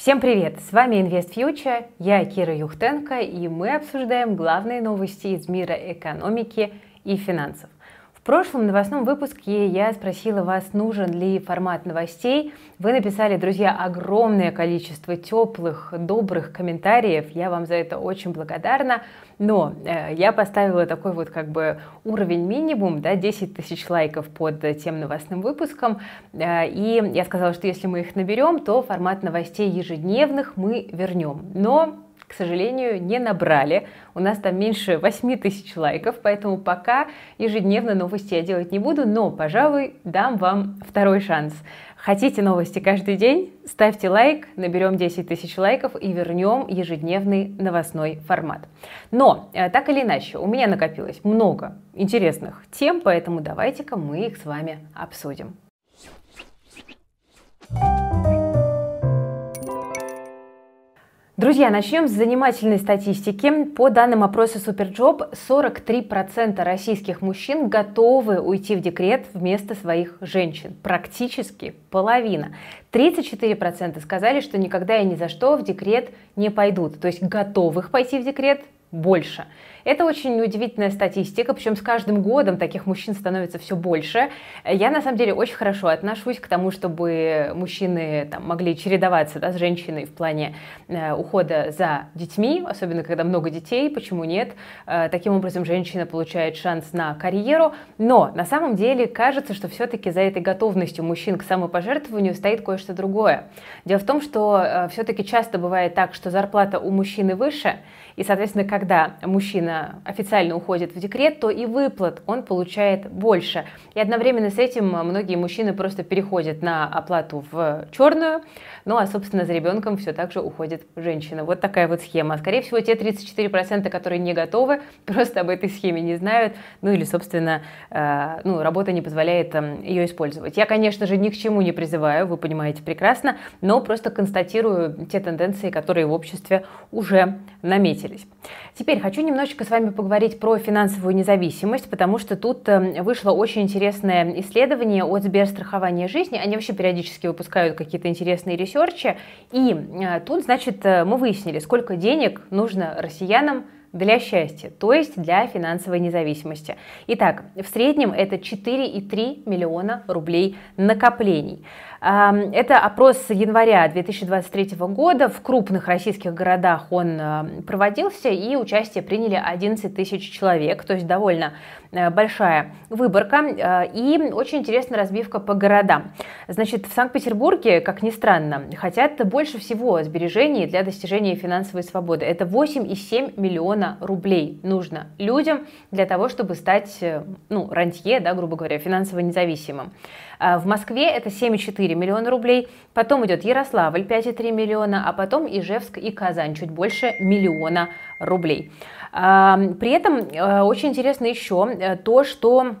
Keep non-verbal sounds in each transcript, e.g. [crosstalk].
Всем привет! С вами Invest Future, я Кира Юхтенко, и мы обсуждаем главные новости из мира экономики и финансов прошлом новостном выпуске я спросила вас, нужен ли формат новостей. Вы написали, друзья, огромное количество теплых, добрых комментариев. Я вам за это очень благодарна. Но э, я поставила такой вот как бы уровень минимум, да, 10 тысяч лайков под тем новостным выпуском. Э, и я сказала, что если мы их наберем, то формат новостей ежедневных мы вернем. Но к сожалению, не набрали. У нас там меньше 8 тысяч лайков, поэтому пока ежедневно новости я делать не буду, но, пожалуй, дам вам второй шанс. Хотите новости каждый день? Ставьте лайк, наберем 10 тысяч лайков и вернем ежедневный новостной формат. Но, э, так или иначе, у меня накопилось много интересных тем, поэтому давайте-ка мы их с вами обсудим. Thank you Друзья, начнем с занимательной статистики. По данным опроса Superjob, 43% российских мужчин готовы уйти в декрет вместо своих женщин. Практически половина. 34% сказали, что никогда и ни за что в декрет не пойдут. То есть готовых пойти в декрет больше. Это очень удивительная статистика, причем с каждым годом таких мужчин становится все больше. Я на самом деле очень хорошо отношусь к тому, чтобы мужчины там, могли чередоваться да, с женщиной в плане э, ухода за детьми, особенно когда много детей, почему нет. Э, таким образом женщина получает шанс на карьеру, но на самом деле кажется, что все-таки за этой готовностью мужчин к самопожертвованию стоит кое-что другое. Дело в том, что э, все-таки часто бывает так, что зарплата у мужчины выше, и, соответственно, когда мужчина официально уходит в декрет, то и выплат он получает больше. И одновременно с этим многие мужчины просто переходят на оплату в черную, ну а, собственно, за ребенком все так же уходит женщина. Вот такая вот схема. Скорее всего, те 34%, которые не готовы, [laughs] просто об этой схеме не знают, ну или, собственно, э, ну, работа не позволяет эм, ее использовать. Я, конечно же, ни к чему не призываю, вы понимаете прекрасно, но просто констатирую те тенденции, которые в обществе уже наметили закончились. Теперь хочу немножечко с вами поговорить про финансовую независимость, потому что тут эм, вышло очень интересное исследование от Сберстрахования жизни. Они вообще периодически выпускают какие-то интересные ресерчи. И э, тут, значит, э, мы выяснили, сколько денег нужно россиянам для счастья, то есть для финансовой независимости. Итак, в среднем это 4,3 миллиона рублей накоплений. Это опрос января 2023 года. В крупных российских городах он э, проводился, и участие приняли 11 тысяч человек, то есть довольно э, большая выборка. Э, и очень интересная разбивка по городам. Значит, в Санкт-Петербурге, как ни странно, хотят больше всего сбережений для достижения финансовой свободы. Это 8,7 миллиона рублей нужно людям для того, чтобы стать, ну, рантье, да, грубо говоря, финансово независимым. А, в Москве это 7,4 миллиона рублей, потом идет Ярославль 5,3 миллиона, а потом Ижевск и Казань чуть больше миллиона рублей. А, при этом а, очень интересно еще э, то, что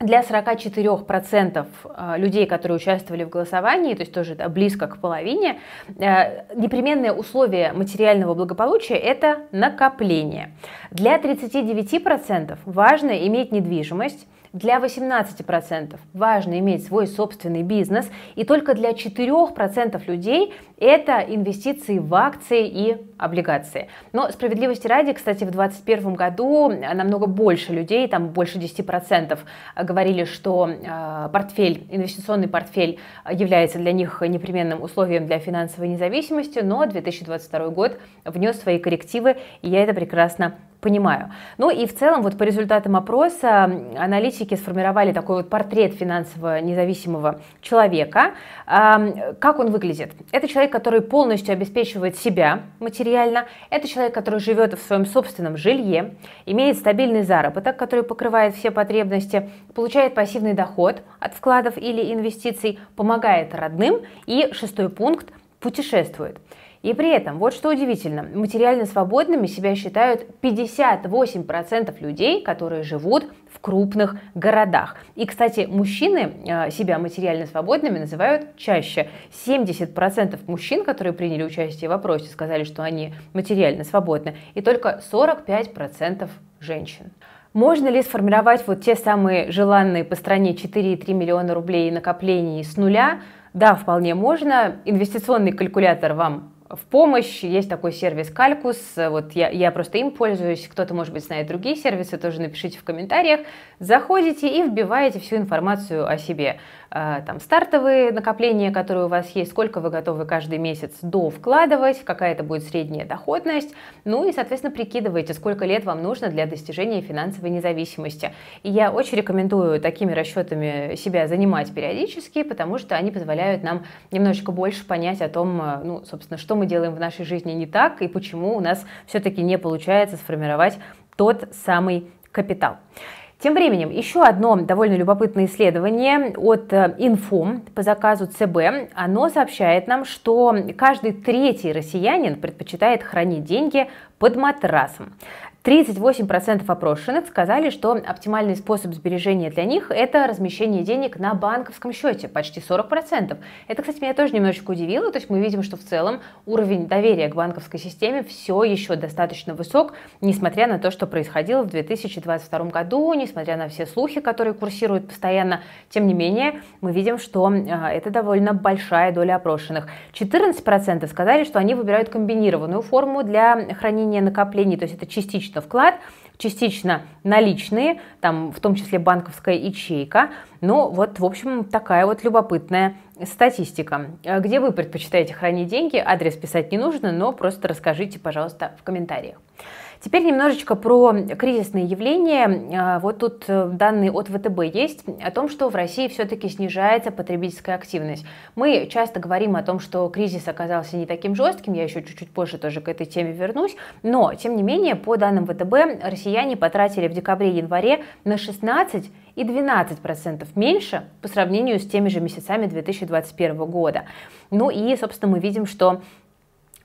для 44% людей, которые участвовали в голосовании, то есть тоже да, близко к половине, э, непременное условие материального благополучия – это накопление. Для 39% важно иметь недвижимость, для 18% важно иметь свой собственный бизнес, и только для 4% людей это инвестиции в акции и облигации. Но справедливости ради, кстати, в 2021 году намного больше людей, там больше 10% э, говорили, что э, портфель, инвестиционный портфель э, является для них непременным условием для финансовой независимости, но 2022 год внес свои коррективы, и я это прекрасно понимаю. Ну и в целом вот по результатам опроса аналитики сформировали такой вот портрет финансово независимого человека. Как он выглядит? Это человек, который полностью обеспечивает себя материально, это человек, который живет в своем собственном жилье, имеет стабильный заработок, который покрывает все потребности, получает пассивный доход от вкладов или инвестиций, помогает родным и шестой пункт – путешествует. И при этом, вот что удивительно, материально свободными себя считают 58% людей, которые живут в крупных городах. И, кстати, мужчины э, себя материально свободными называют чаще. 70% мужчин, которые приняли участие в опросе, сказали, что они материально свободны, и только 45% женщин. Можно ли сформировать вот те самые желанные по стране 4,3 миллиона рублей накоплений с нуля? Да, вполне можно. Инвестиционный калькулятор вам в помощь. Есть такой сервис Калькус, вот я, я просто им пользуюсь, кто-то, может быть, знает другие сервисы, тоже напишите в комментариях. Заходите и вбиваете всю информацию о себе. Э, там, стартовые накопления, которые у вас есть, сколько вы готовы каждый месяц до вкладывать, какая это будет средняя доходность, ну и, соответственно, прикидываете, сколько лет вам нужно для достижения финансовой независимости. И я очень рекомендую такими расчетами себя занимать периодически, потому что они позволяют нам немножечко больше понять о том, э, ну, собственно, что мы делаем в нашей жизни не так и почему у нас все-таки не получается сформировать тот самый капитал. Тем временем, еще одно довольно любопытное исследование от э, Инфом по заказу ЦБ. Оно сообщает нам, что каждый третий россиянин предпочитает хранить деньги под матрасом. 38% опрошенных сказали, что оптимальный способ сбережения для них – это размещение денег на банковском счете, почти 40%. Это, кстати, меня тоже немножечко удивило, то есть мы видим, что в целом уровень доверия к банковской системе все еще достаточно высок, несмотря на то, что происходило в 2022 году, несмотря на все слухи, которые курсируют постоянно. Тем не менее, мы видим, что а, это довольно большая доля опрошенных. 14% сказали, что они выбирают комбинированную форму для хранения накоплений, то есть это частично нечто вклад, частично наличные, там в том числе банковская ячейка. Ну вот, в общем, такая вот любопытная статистика. А где вы предпочитаете хранить деньги? Адрес писать не нужно, но просто расскажите, пожалуйста, в комментариях. Теперь немножечко про кризисные явления. Э, вот тут э, данные от ВТБ есть о том, что в России все-таки снижается потребительская активность. Мы часто говорим о том, что кризис оказался не таким жестким, я еще чуть-чуть позже тоже к этой теме вернусь, но, тем не менее, по данным ВТБ, россияне потратили в декабре-январе на 16 и 12% меньше по сравнению с теми же месяцами 2021 года. Ну и, собственно, мы видим, что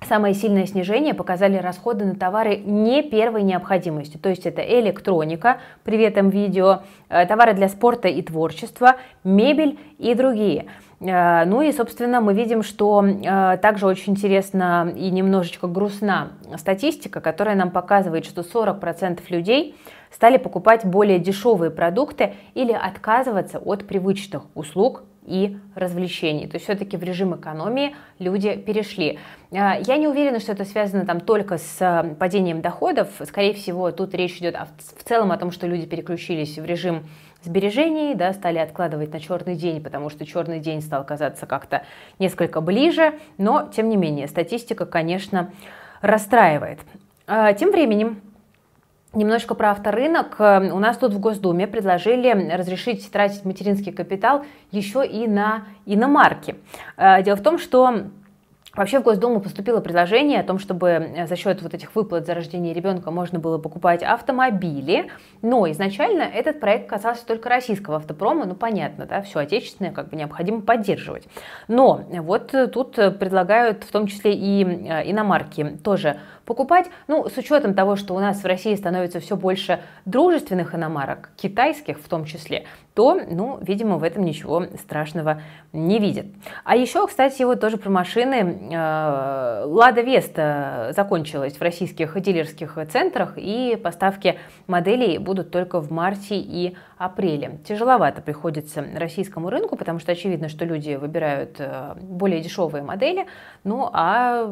Самое сильное снижение показали расходы на товары не первой необходимости, то есть это электроника, при этом видео, э, товары для спорта и творчества, мебель и другие. Э, ну и, собственно, мы видим, что э, также очень интересна и немножечко грустна статистика, которая нам показывает, что 40% людей стали покупать более дешевые продукты или отказываться от привычных услуг и развлечений. То есть все-таки в режим экономии люди перешли. А, я не уверена, что это связано там только с э, падением доходов. Скорее всего, тут речь идет в целом о том, что люди переключились в режим сбережений, да, стали откладывать на черный день, потому что черный день стал казаться как-то несколько ближе, но тем не менее статистика, конечно, расстраивает. А, тем временем Немножко про авторынок. Эм, у нас тут в Госдуме предложили разрешить тратить материнский капитал еще и на иномарки. Э, дело в том, что Вообще в Госдуму поступило предложение о том, чтобы э, за счет вот этих выплат за рождение ребенка можно было покупать автомобили, но изначально этот проект касался только российского автопрома, ну понятно, да, все отечественное как бы необходимо поддерживать. Но вот тут предлагают в том числе и э, иномарки тоже покупать, ну, с учетом того, что у нас в России становится все больше дружественных иномарок, китайских в том числе, то, ну, видимо, в этом ничего страшного не видит. А еще, кстати, вот тоже про машины. Э, Лада Веста закончилась в российских дилерских центрах, и поставки моделей будут только в марте и апреле. Тяжеловато приходится российскому рынку, потому что очевидно, что люди выбирают э, более дешевые модели, ну а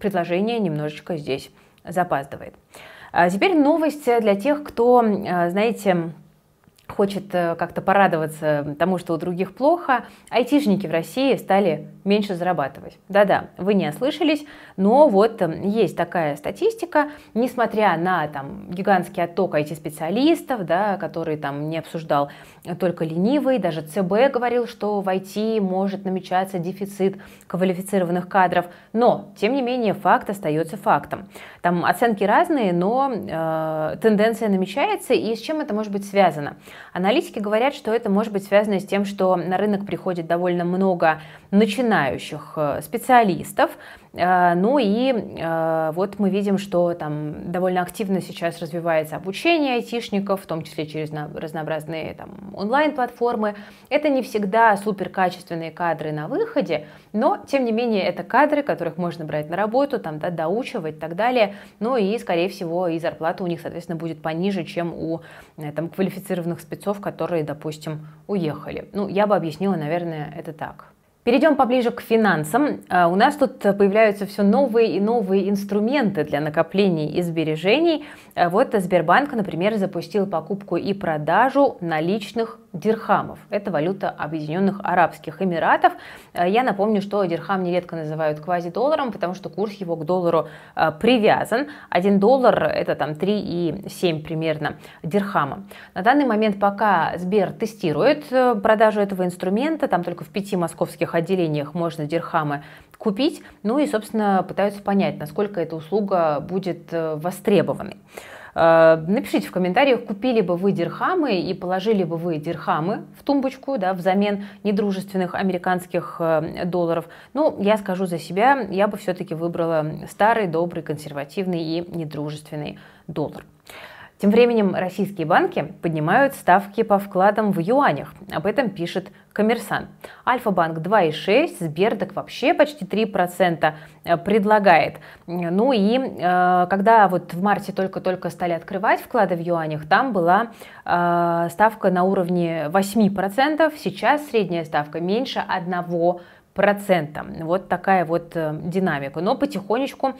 предложение немножечко здесь запаздывает. А теперь новость для тех, кто, э, знаете, хочет э, как-то порадоваться тому, что у других плохо, айтишники в России стали меньше зарабатывать. Да-да, вы не ослышались, но вот эм, есть такая статистика, несмотря на там, гигантский отток IT-специалистов, да, который там не обсуждал только ленивый, даже ЦБ говорил, что в IT может намечаться дефицит квалифицированных кадров, но, тем не менее, факт остается фактом. Там оценки разные, но э, тенденция намечается, и с чем это может быть связано? Аналитики говорят, что это может быть связано с тем, что на рынок приходит довольно много начинающих э, специалистов, Э, ну и э, вот мы видим, что там довольно активно сейчас развивается обучение айтишников, в том числе через разнообразные там онлайн-платформы. Это не всегда суперкачественные кадры на выходе, но тем не менее это кадры, которых можно брать на работу, там, да, доучивать и так далее. Ну и, скорее всего, и зарплата у них, соответственно, будет пониже, чем у э, там, квалифицированных спецов, которые, допустим, уехали. Ну, я бы объяснила, наверное, это так. Перейдем поближе к финансам. А, у нас тут появляются все новые и новые инструменты для накопления и сбережений. А вот Сбербанк, например, запустил покупку и продажу наличных дирхамов. Это валюта Объединенных Арабских Эмиратов. Э, я напомню, что дирхам нередко называют квазидолларом, потому что курс его к доллару э, привязан. Один доллар это там 3,7 примерно дирхама. На данный момент пока Сбер тестирует э, продажу этого инструмента, там только в пяти московских отделениях можно дирхамы купить, ну и, собственно, пытаются понять, насколько эта услуга будет востребованной. Э, напишите в комментариях, купили бы вы дирхамы и положили бы вы дирхамы в тумбочку да, взамен недружественных американских э, долларов. Ну, я скажу за себя, я бы все-таки выбрала старый, добрый, консервативный и недружественный доллар. Тем временем российские банки поднимают ставки по вкладам в юанях. Об этом пишет Коммерсант. Альфа-банк 2,6, Сбердок вообще почти 3% э, предлагает. Ну и э, когда вот в марте только-только стали открывать вклады в юанях, там была э, ставка на уровне 8%, сейчас средняя ставка меньше 1%. Вот такая вот э, динамика. Но потихонечку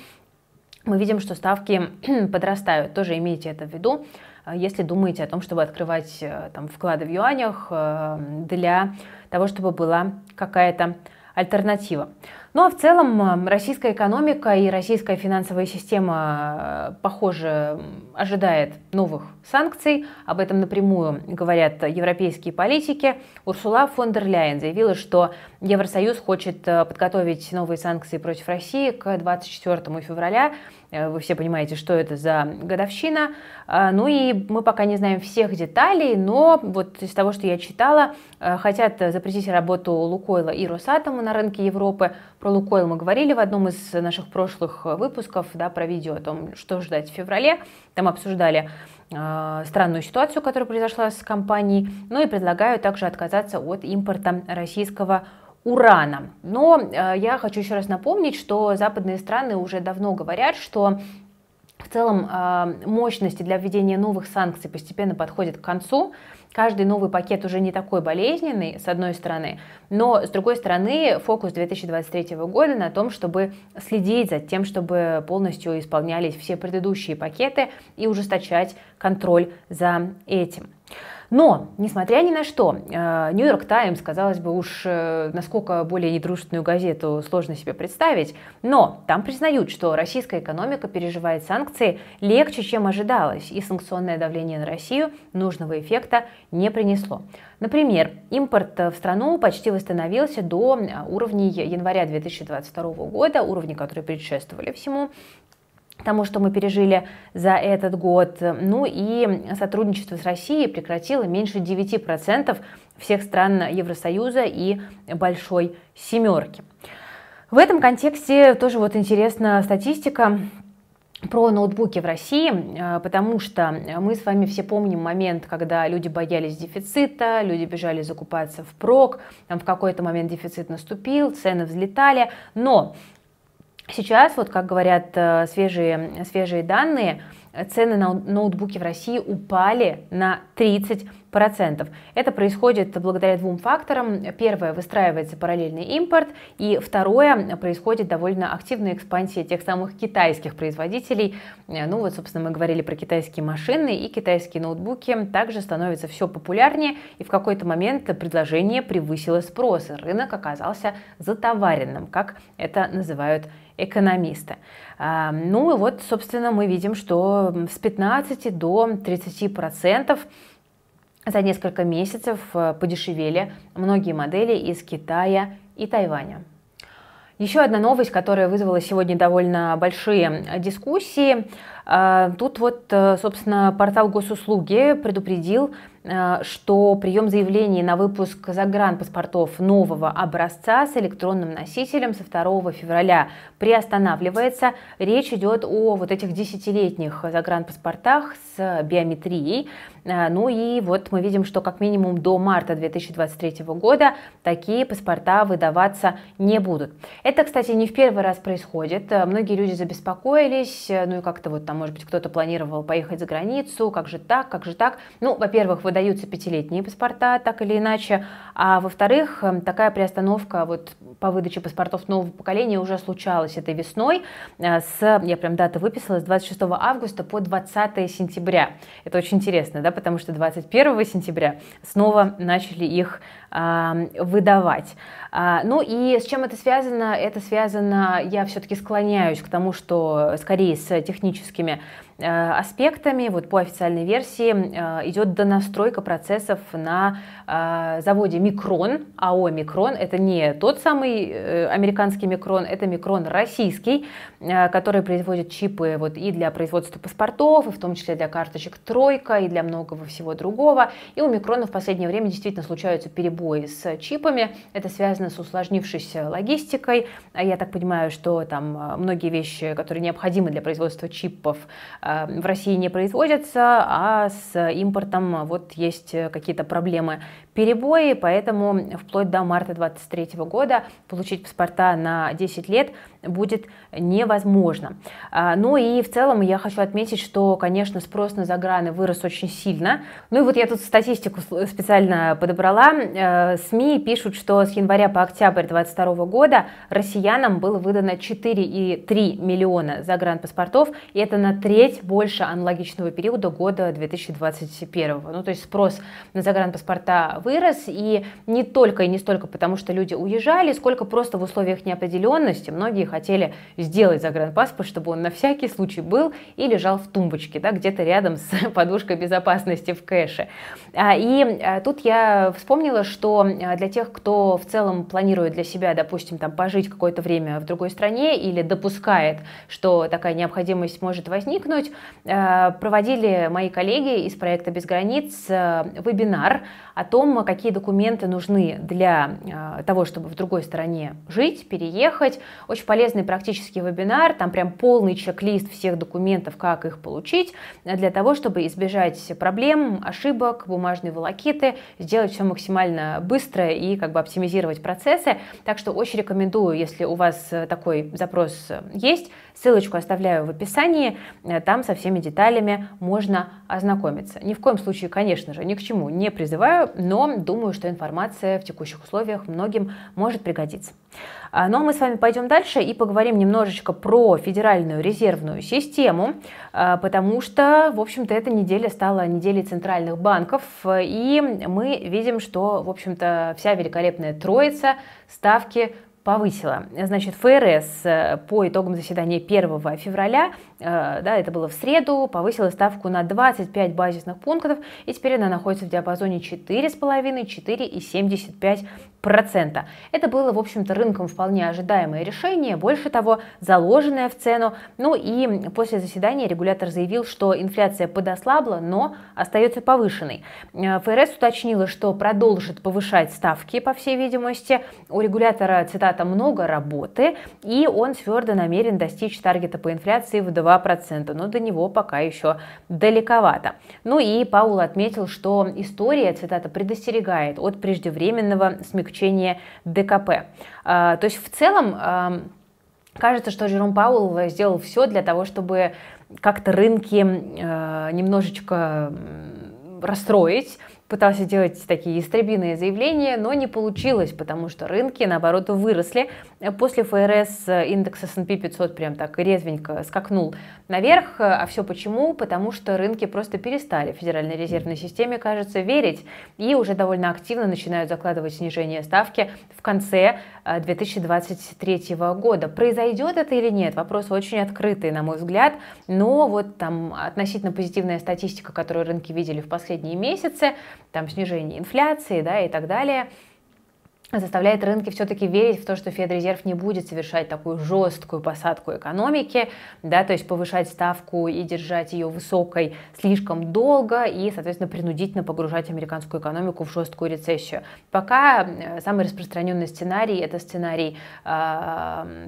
мы видим, что ставки [clears throat] подрастают. Тоже имейте это в виду, э, если думаете о том, чтобы открывать э, там, вклады в юанях э, для того, чтобы была какая-то альтернатива. Ну а в целом российская экономика и российская финансовая система, э, похоже, ожидает новых санкций. Об этом напрямую говорят европейские политики. Урсула фон дер Ляйен заявила, что Евросоюз хочет э, подготовить новые санкции против России к 24 февраля. Э, вы все понимаете, что это за годовщина. Ну и мы пока не знаем всех деталей, но вот из того, что я читала, хотят запретить работу Лукойла и Росатома на рынке Европы, про Лукойл мы говорили в одном из наших прошлых э, выпусков да, про видео о том, что ждать в феврале. Там обсуждали э, странную ситуацию, которая произошла с компанией. Ну и предлагаю также отказаться от импорта российского урана. Но э, я хочу еще раз напомнить, что западные страны уже давно говорят, что в целом а, мощности для введения новых санкций постепенно подходят к концу. Каждый новый пакет уже не такой болезненный, с одной стороны, но с другой стороны фокус 2023 года на том, чтобы следить за тем, чтобы полностью исполнялись все предыдущие пакеты и ужесточать контроль за этим. Но, несмотря ни на что, э, Нью-Йорк Таймс, казалось бы, уж э, насколько более недружественную газету сложно себе представить, но там признают, что российская экономика переживает санкции легче, чем ожидалось, и санкционное давление на Россию нужного эффекта не принесло. Например, импорт в страну почти восстановился до а, уровней января 2022 года, уровней, которые предшествовали всему тому, что мы пережили за этот год. Ну и сотрудничество с Россией прекратило меньше 9% всех стран Евросоюза и Большой Семерки. В этом контексте тоже вот интересна статистика про ноутбуки в России, э, потому что мы с вами все помним момент, когда люди боялись дефицита, люди бежали закупаться в прок, там в какой-то момент дефицит наступил, цены взлетали, но Сейчас, вот как говорят э, свежие, свежие данные, цены на ноутбуки в России упали на 30 процентов. Это происходит благодаря двум факторам. Первое, выстраивается параллельный импорт, и второе, происходит довольно активная экспансия тех самых китайских производителей. Э, ну вот, собственно, мы говорили про китайские машины и китайские ноутбуки также становится все популярнее, и в какой-то момент предложение превысило спрос, и рынок оказался затоваренным, как это называют экономисты. Э, ну и вот, собственно, мы видим, что с 15 до 30 процентов за несколько месяцев э, подешевели многие модели из Китая и Тайваня. Еще одна новость, которая вызвала сегодня довольно большие дискуссии. Э, тут вот, э, собственно, портал госуслуги предупредил, что прием заявлений на выпуск загранпаспортов нового образца с электронным носителем со 2 февраля приостанавливается. Речь идет о вот этих десятилетних загранпаспортах с биометрией. А, ну и вот мы видим, что как минимум до марта 2023 года такие паспорта выдаваться не будут. Это, кстати, не в первый раз происходит. Э, многие люди забеспокоились, э, ну и как-то вот там, может быть, кто-то планировал поехать за границу, как же так, как же так. Ну, во-первых, выдаются пятилетние паспорта, так или иначе, а во-вторых, эм, такая приостановка вот по выдаче паспортов нового поколения уже случалось этой весной. Э, с, я прям дату выписала, с 26 августа по 20 сентября. Это очень интересно, да, потому что 21 сентября снова начали их выдавать. А, ну и с чем это связано? Это связано, я все-таки склоняюсь к тому, что скорее с техническими Э, аспектами, вот по официальной версии, э, идет донастройка процессов на э, заводе Микрон, АО Микрон, это не тот самый американский Микрон, это Микрон российский, который производит чипы вот и для производства паспортов, и в том числе для карточек тройка, и для многого всего другого. И у Микрона в последнее время действительно случаются перебои с чипами, это связано с усложнившейся логистикой, а я так понимаю, что там многие вещи, которые необходимы для производства чипов, Э, в России не производятся, а с импортом вот есть э, какие-то проблемы перебои, поэтому вплоть до марта 2023 года получить паспорта на 10 лет будет невозможно. А, ну и в целом я хочу отметить, что, конечно, спрос на заграны вырос очень сильно. Ну и вот я тут статистику специально подобрала. Э, СМИ пишут, что с января по октябрь 2022 года россиянам было выдано 4,3 миллиона загранпаспортов, и это на треть больше аналогичного периода года 2021. Ну то есть спрос на загранпаспорта вырос, и не только и не столько потому, что люди уезжали, сколько просто в условиях неопределенности многие хотели сделать загранпаспорт, чтобы он на всякий случай был и лежал в тумбочке, да, где-то рядом с [laughs] подушкой безопасности в кэше. А, и а, тут я вспомнила, что а, для тех, кто в целом планирует для себя, допустим, там пожить какое-то время в другой стране или допускает, что такая необходимость может возникнуть, проводили мои коллеги из проекта «Без границ» вебинар о том, том, какие документы нужны для а, того, чтобы в другой стране жить, переехать. Очень полезный практический вебинар, там прям полный чек-лист всех документов, как их получить, для того, чтобы избежать проблем, ошибок, бумажной волокиты, сделать все максимально быстро и как бы оптимизировать процессы. Так что очень рекомендую, если у вас такой запрос есть, ссылочку оставляю в описании, э, там со всеми деталями можно ознакомиться. Ни в коем случае, конечно же, ни к чему не призываю, но думаю, что информация в текущих условиях многим может пригодиться. А, Но ну, а мы с вами пойдем дальше и поговорим немножечко про Федеральную резервную систему, а, потому что, в общем-то, эта неделя стала неделей центральных банков, и мы видим, что, в общем-то, вся великолепная троица ставки повысила. Значит, ФРС э, по итогам заседания 1 февраля Э, да, это было в среду, повысила ставку на 25 базисных пунктов, и теперь она находится в диапазоне 4,5-4,75%. Это было, в общем-то, рынком вполне ожидаемое решение, больше того, заложенное в цену. Ну и после заседания регулятор заявил, что инфляция подослабла, но остается повышенной. Э, ФРС уточнила, что продолжит повышать ставки, по всей видимости. У регулятора, цитата, много работы, и он твердо намерен достичь таргета по инфляции в 2 2%, но до него пока еще далековато. Ну и Паул отметил, что история, цитата, предостерегает от преждевременного смягчения ДКП. А, то есть в целом а, кажется, что Джером Паул сделал все для того, чтобы как-то рынки а, немножечко расстроить, пытался делать такие истребиные заявления, но не получилось, потому что рынки, наоборот, выросли Э, после ФРС э, индекс S&P 500 прям так резвенько скакнул наверх. Э, а все почему? Потому что рынки просто перестали Федеральной резервной системе, кажется, верить и уже довольно активно начинают закладывать снижение ставки в конце 2023 года. Произойдет это или нет? Вопрос очень открытый, на мой взгляд. Но вот там относительно позитивная статистика, которую рынки видели в последние месяцы, там снижение инфляции да, и так далее – заставляет рынки все-таки верить в то, что Федрезерв не будет совершать такую жесткую посадку экономики, да, то есть повышать ставку и держать ее высокой слишком долго и, соответственно, принудительно погружать американскую экономику в жесткую рецессию. Пока э, самый распространенный сценарий это сценарий э,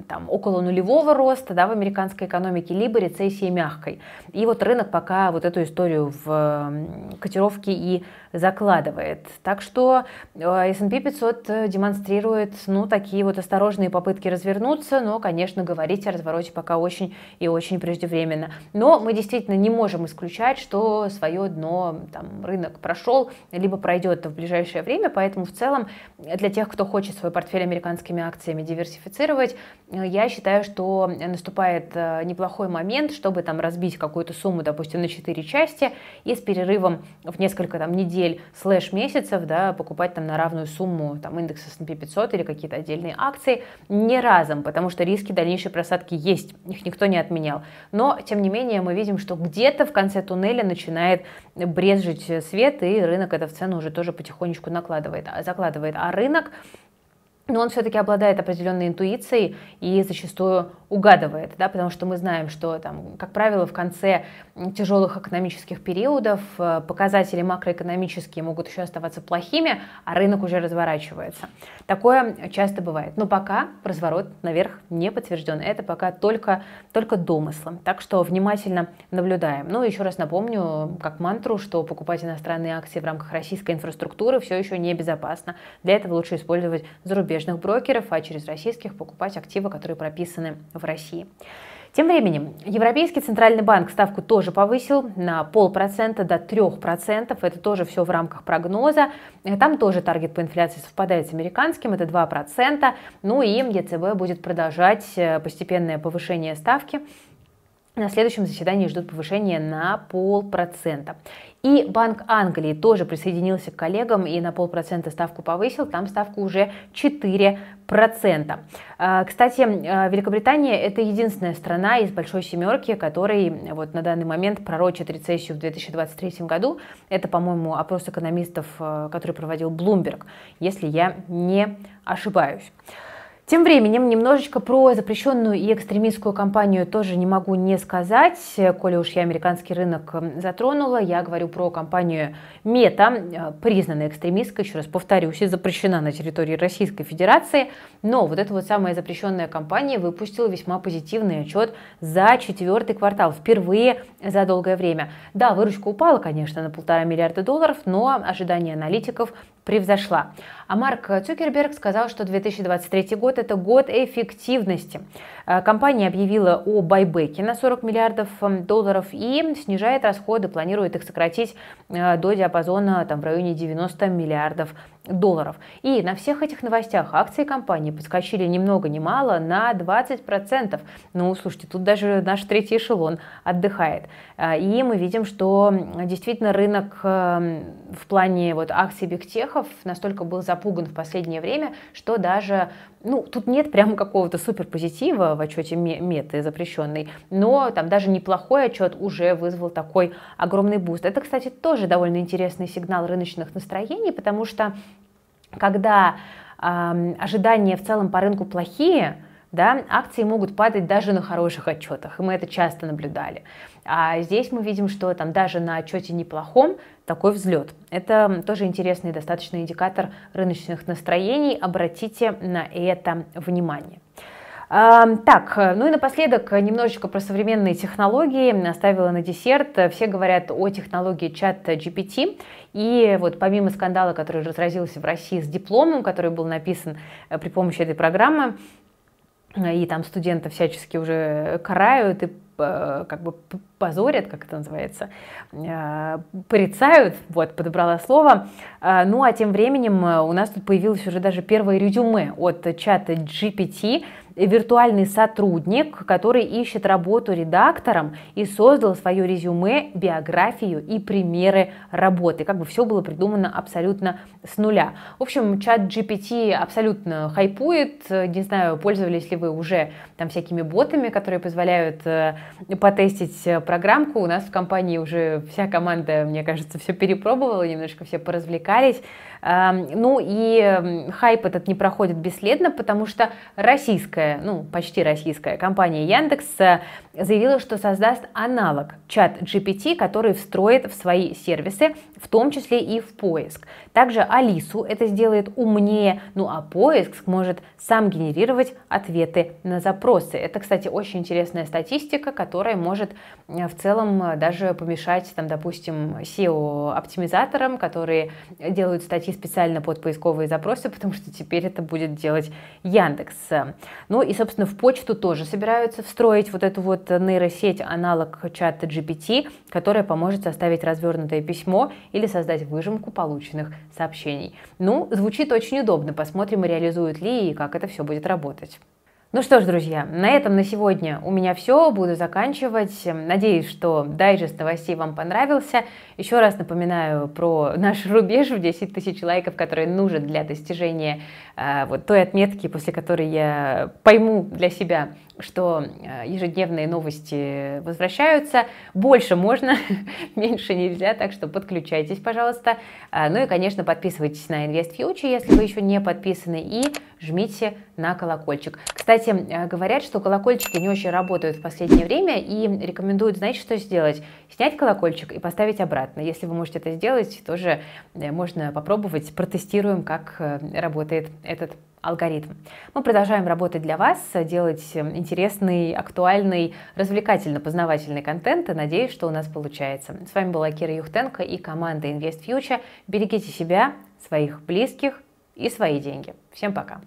там, около нулевого роста да, в американской экономике, либо рецессии мягкой. И вот рынок пока вот эту историю в котировке и закладывает. Так что э, S&P 500 э, демонстрирует ну, такие вот осторожные попытки развернуться, но, конечно, говорить о развороте пока очень и очень преждевременно. Но мы действительно не можем исключать, что свое дно там, рынок прошел, либо пройдет в ближайшее время, поэтому в целом для тех, кто хочет свой портфель американскими акциями диверсифицировать, э, я считаю, что наступает неплохой момент, чтобы там разбить какую-то сумму, допустим, на четыре части и с перерывом в несколько там, недель недель слэш месяцев, да, покупать там на равную сумму там индекс S&P 500 или какие-то отдельные акции не разом, потому что риски дальнейшей просадки есть, их никто не отменял. Но, тем не менее, мы видим, что где-то в конце туннеля начинает брезжить свет, и рынок это в цену уже тоже потихонечку накладывает, закладывает. А рынок но он все-таки обладает определенной интуицией и зачастую угадывает, да, потому что мы знаем, что, там, как правило, в конце тяжелых экономических периодов э, показатели макроэкономические могут еще оставаться плохими, а рынок уже разворачивается. Такое часто бывает. Но пока разворот наверх не подтвержден. Это пока только, только домыслом. Так что внимательно наблюдаем. Ну, еще раз напомню, как мантру, что покупать иностранные акции в рамках российской инфраструктуры все еще небезопасно. Для этого лучше использовать зарубежные зарубежных брокеров, а через российских покупать активы, которые прописаны в России. Тем временем, Европейский центральный банк ставку тоже повысил на полпроцента до трех процентов. Это тоже все в рамках прогноза. Э, там тоже таргет по инфляции совпадает с американским, это 2%. Ну и ЕЦБ будет продолжать э, постепенное повышение ставки на следующем заседании ждут повышения на полпроцента. И Банк Англии тоже присоединился к коллегам и на полпроцента ставку повысил, там ставка уже 4%. А, кстати, а, Великобритания это единственная страна из большой семерки, который вот на данный момент пророчит рецессию в 2023 году. Это, по-моему, опрос экономистов, а, который проводил Bloomberg, если я не ошибаюсь. Тем временем, немножечко про запрещенную и экстремистскую компанию тоже не могу не сказать. Коли уж я американский рынок затронула, я говорю про компанию Мета, э, признанная экстремистской, еще раз повторюсь, и запрещена на территории Российской Федерации. Но вот эта вот самая запрещенная компания выпустила весьма позитивный отчет за четвертый квартал, впервые за долгое время. Да, выручка упала, конечно, на полтора миллиарда долларов, но ожидания аналитиков превзошла. А Марк Цукерберг сказал, что 2023 год – это год эффективности. Э, компания объявила о байбеке на 40 миллиардов эм, долларов и снижает расходы, планирует их сократить э, до диапазона там, в районе 90 миллиардов долларов долларов. И на всех этих новостях акции компании подскочили ни много ни мало на 20%. Ну, слушайте, тут даже наш третий эшелон отдыхает. А, и мы видим, что действительно рынок эм, в плане вот акций бигтехов настолько был запуган в последнее время, что даже ну, тут нет прямо какого-то суперпозитива в отчете меты запрещенной, но там даже неплохой отчет уже вызвал такой огромный буст. Это, кстати, тоже довольно интересный сигнал рыночных настроений, потому что когда э, ожидания в целом по рынку плохие, да, акции могут падать даже на хороших отчетах, и мы это часто наблюдали. А здесь мы видим, что там даже на отчете неплохом такой взлет. Это тоже интересный достаточно индикатор рыночных настроений, обратите на это внимание. А, так, ну и напоследок немножечко про современные технологии. Оставила на десерт. Все говорят о технологии чат GPT. И вот помимо скандала, который разразился в России с дипломом, который был написан э, при помощи этой программы, и там студентов всячески уже карают и э, как бы позорят, как это называется, э, порицают, вот, подобрала слово. Э, ну, а тем временем у нас тут появилось уже даже первое резюме от чата GPT, виртуальный сотрудник, который ищет работу редактором и создал свое резюме, биографию и примеры работы. Как бы все было придумано абсолютно с нуля. В общем, чат GPT абсолютно хайпует. Не знаю, пользовались ли вы уже там всякими ботами, которые позволяют э, потестить программку. У нас в компании уже вся команда, мне кажется, все перепробовала, немножко все поразвлекались. Эм, ну и эм, хайп этот не проходит бесследно, потому что российская, ну почти российская компания Яндекс э, заявила, что создаст аналог чат GPT, который встроит в свои сервисы, в том числе и в поиск. Также Алису это сделает умнее, ну а поиск сможет сам генерировать ответы на запросы. Это, кстати, очень интересная статистика, которая может э, в целом э, даже помешать, там, допустим, SEO-оптимизаторам, которые делают статистику статьи специально под поисковые запросы, [laughs] потому что теперь это будет делать Яндекс. Ну и, собственно, в почту тоже собираются встроить вот эту вот нейросеть, аналог чата GPT, которая поможет составить развернутое письмо или создать выжимку полученных сообщений. Ну, звучит очень удобно. Посмотрим, реализуют ли и как это все будет работать. Ну что ж, друзья, на этом на сегодня у меня все. Буду заканчивать. Надеюсь, что дайджест новостей вам понравился. Еще раз напоминаю про наш рубеж в 10 тысяч лайков, который нужен для достижения э, вот той отметки, после которой я пойму для себя, что э, ежедневные новости возвращаются. Больше можно, [laughs] меньше нельзя, так что подключайтесь, пожалуйста. А, ну и, конечно, подписывайтесь на Invest Future, если вы еще не подписаны, и жмите на колокольчик. Кстати, э, говорят, что колокольчики не очень работают в последнее время и рекомендуют, знаете, что сделать? Снять колокольчик и поставить обратно. Если вы можете это сделать, тоже э, можно попробовать, протестируем, как работает этот алгоритм. Мы продолжаем работать для вас, э, делать эм, интересный, актуальный, развлекательно-познавательный контент. И надеюсь, что у нас получается. С вами была Кира Юхтенко и команда Invest Future. Берегите себя, своих близких и свои деньги. Всем пока!